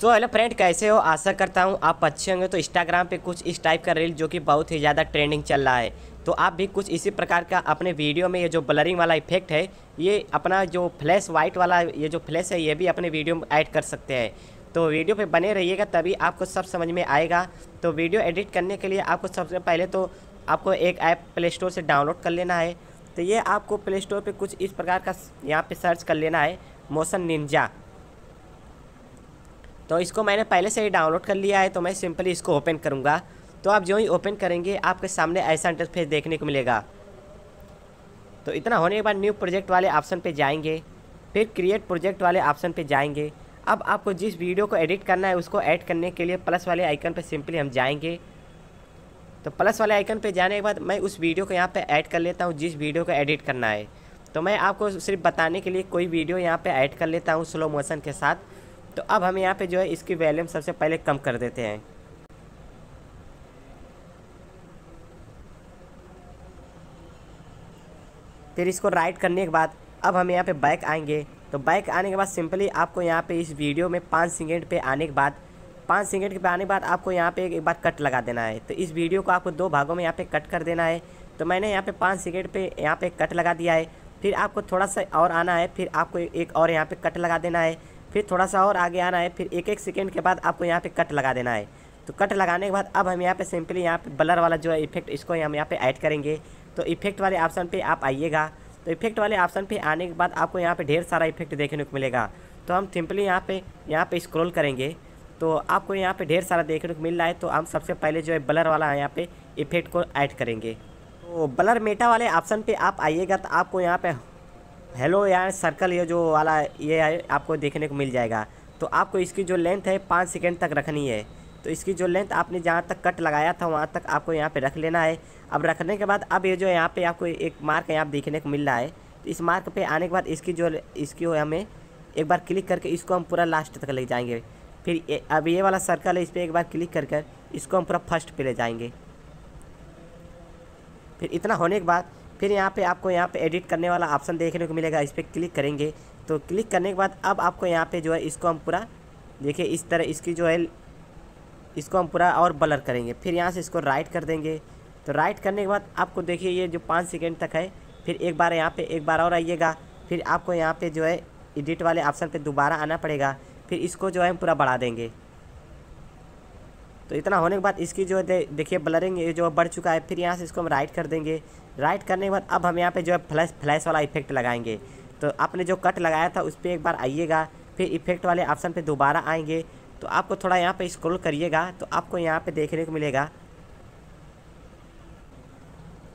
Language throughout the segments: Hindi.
सो so, हेलो फ्रेंड कैसे हो आशा करता हूँ आप अच्छे होंगे तो इंस्टाग्राम पे कुछ इस टाइप का रील जो कि बहुत ही ज़्यादा ट्रेंडिंग चल रहा है तो आप भी कुछ इसी प्रकार का अपने वीडियो में ये जो ब्लरिंग वाला इफेक्ट है ये अपना जो फ्लैश वाइट वाला ये जो फ्लैश है ये भी अपने वीडियो में ऐड कर सकते हैं तो वीडियो पर बने रहिएगा तभी आपको सब समझ में आएगा तो वीडियो एडिट करने के लिए आपको सबसे पहले तो आपको एक ऐप प्ले स्टोर से डाउनलोड कर लेना है तो ये आपको प्ले स्टोर पर कुछ इस प्रकार का यहाँ पर सर्च कर लेना है मोशन निंजा तो इसको मैंने पहले से ही डाउनलोड कर लिया है तो मैं सिंपली इसको ओपन करूँगा तो आप जो ही ओपन करेंगे आपके सामने ऐसा इंटरफेस देखने को मिलेगा तो इतना होने के बाद न्यू प्रोजेक्ट वाले ऑप्शन पे जाएंगे फिर क्रिएट प्रोजेक्ट वाले ऑप्शन पे जाएंगे अब आपको जिस वीडियो को एडिट करना है उसको ऐड करने के लिए प्लस वाले आइकन पे सिंपली हम जाएंगे तो प्लस वाले आइकन पे जाने के बाद मैं उस वीडियो को यहाँ पे ऐड कर लेता हूँ जिस वीडियो को एडिट करना है तो मैं आपको सिर्फ बताने के लिए कोई वीडियो यहाँ पे ऐड कर लेता हूँ स्लो मोशन के साथ तो अब हम यहाँ पे जो है इसकी वैल्यूम सबसे पहले कम कर देते हैं फिर इसको राइट करने के बाद अब हम यहाँ पे बैक आएंगे तो बैक आने के बाद सिंपली आपको यहाँ पे इस वीडियो में पाँच सेकेंड पे आने के बाद पाँच सेकेंड पे आने के बाद आपको यहाँ पे एक बार कट लगा देना है तो इस वीडियो को आपको दो भागों में यहाँ पे कट कर देना है तो मैंने यहाँ पे पाँच सेकेंड पे यहाँ पे कट लगा दिया है फिर आपको थोड़ा सा और आना है फिर आपको एक और यहाँ पे कट लगा देना है फिर थोड़ा सा और आगे आना है फिर एक एक सेकेंड के बाद आपको यहाँ पे कट लगा देना है तो कट लगाने के बाद अब हम यहाँ पे सिंपली यहाँ पे ब्लर वाला जो है इफेक्ट इसको हम यहाँ पे ऐड करेंगे तो इफेक्ट वाले ऑप्शन पे आप आइएगा तो इफेक्ट वाले ऑप्शन पे आने के बाद आपको यहाँ पे ढेर सारा इफेक्ट देखने को मिलेगा तो हम सिंपली यहाँ पे यहाँ पे स्क्रॉल करेंगे तो आपको यहाँ पे ढेर सारा देखने को मिल रहा है तो हम सबसे पहले जो है ब्लर वाला यहाँ पे इफेक्ट को ऐड करेंगे तो ब्लर मेटा वाले ऑप्शन पर आप आइएगा तो आपको यहाँ पर हेलो यार सर्कल ये जो वाला ये आपको देखने को मिल जाएगा तो आपको इसकी जो लेंथ है पाँच सेकेंड तक रखनी है तो इसकी जो लेंथ आपने जहाँ तक कट लगाया था वहाँ तक आपको यहाँ पे रख लेना है अब रखने के बाद अब ये जो यहाँ पे आपको एक मार्क यहाँ देखने को मिल रहा है तो इस मार्क पे आने के बाद इसकी जो इसकी हो हमें एक बार क्लिक करके इसको हम पूरा लास्ट तक ले जाएंगे फिर ए, अब ये वाला सर्कल है इस पर एक बार क्लिक कर कर इसको हम पूरा फर्स्ट पर ले जाएंगे फिर इतना होने के बाद फिर यहाँ पे आपको यहाँ पे एडिट करने वाला ऑप्शन देखने को मिलेगा इस पर क्लिक करेंगे तो क्लिक करने के बाद अब आपको यहाँ पे जो है इसको हम पूरा देखिए इस तरह इसकी जो है इसको हम पूरा और ब्लर करेंगे फिर यहाँ से इसको राइट कर देंगे तो राइट करने के बाद आपको देखिए ये जो पाँच सेकेंड तक है फिर एक बार यहाँ पर एक बार और आइएगा फिर आपको यहाँ पर जो है एडिट वाले ऑप्शन पर दोबारा आना पड़ेगा फिर इसको जो है हम पूरा बढ़ा देंगे तो इतना होने के बाद इसकी जो है देखिए ब्लरिंग ये जो बढ़ चुका है फिर यहाँ से इसको हम राइट कर देंगे राइट करने के बाद अब हम यहाँ पे जो है फ्लैश फ्लैश वाला इफेक्ट लगाएंगे तो आपने जो कट लगाया था उस पर एक बार आइएगा फिर इफेक्ट वाले ऑप्शन पर दोबारा आएंगे तो आपको थोड़ा यहाँ पर स्क्रोल करिएगा तो आपको यहाँ पर देखने को मिलेगा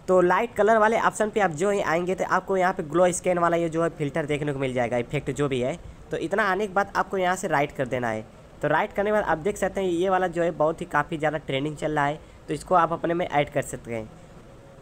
तो लाइट कलर वाले ऑप्शन पर आप जो ही आएंगे तो आपको यहाँ पर ग्लो स्कैन वाला ये जो है फिल्टर देखने को मिल जाएगा इफेक्ट जो भी है तो इतना आने के बाद आपको यहाँ से राइट कर देना है तो राइट करने के बाद आप देख सकते हैं ये वाला जो है बहुत ही काफ़ी ज़्यादा ट्रेंडिंग चल रहा है तो इसको आप अपने में ऐड कर सकते हैं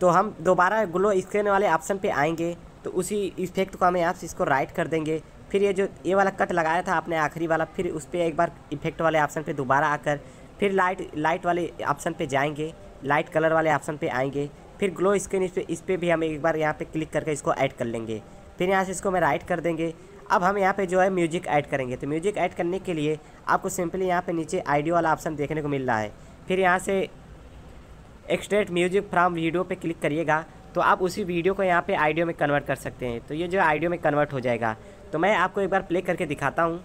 तो हम दोबारा ग्लो स्क्रीन वाले ऑप्शन पे आएंगे तो उसी इफेक्ट को हमें यहाँ से इसको राइट कर देंगे फिर ये जो ये वाला कट लगाया था आपने आखिरी वाला फिर उस पर एक बार इफेक्ट वाले ऑप्शन पर दोबारा आकर फिर लाइट लाइट वाले ऑप्शन पर जाएंगे लाइट कलर वाले ऑप्शन पे आएंगे फिर ग्लो स्क्रीन इस पर इस पर भी हम एक बार यहाँ पे क्लिक करके इसको ऐड कर लेंगे फिर यहाँ से इसको मैं राइट कर देंगे अब हम यहाँ पे जो है म्यूजिक ऐड करेंगे तो म्यूजिक ऐड करने के लिए आपको सिंपली यहाँ पे नीचे आइडियो वाला ऑप्शन देखने को मिल रहा है फिर यहाँ से एक्सट्रेट म्यूजिक फ्राम वीडियो पे क्लिक करिएगा तो आप उसी वीडियो को यहाँ पे आइडियो में कन्वर्ट कर सकते हैं तो ये जो आइडियो में कन्वर्ट हो जाएगा तो मैं आपको एक बार प्ले करके दिखाता हूँ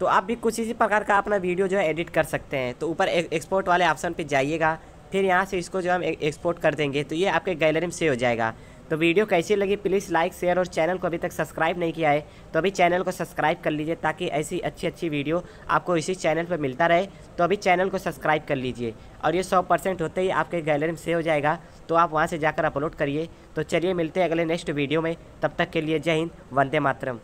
तो आप भी कुछ इसी प्रकार का अपना वीडियो जो है एडिट कर सकते हैं तो ऊपर एक्सपोर्ट वाले ऑप्शन पे जाइएगा फिर यहाँ से इसको जो हम एक्सपोर्ट e-, कर देंगे तो ये आपके गैलरी में से हो जाएगा तो वीडियो कैसी लगी प्लीज़ लाइक शेयर और चैनल को अभी तक सब्सक्राइब नहीं किया है तो अभी चैनल को सब्सक्राइब कर लीजिए ताकि ऐसी अच्छी अच्छी वीडियो आपको इसी चैनल पर मिलता रहे तो अभी चैनल को सब्सक्राइब कर लीजिए और ये सौ परसेंट होते ही आपके गैलरी में सेव हो जाएगा तो आप वहाँ से जाकर अपलोड करिए तो चलिए मिलते हैं अगले नेक्स्ट वीडियो में तब तक के लिए जय हिंद वंदे मातरम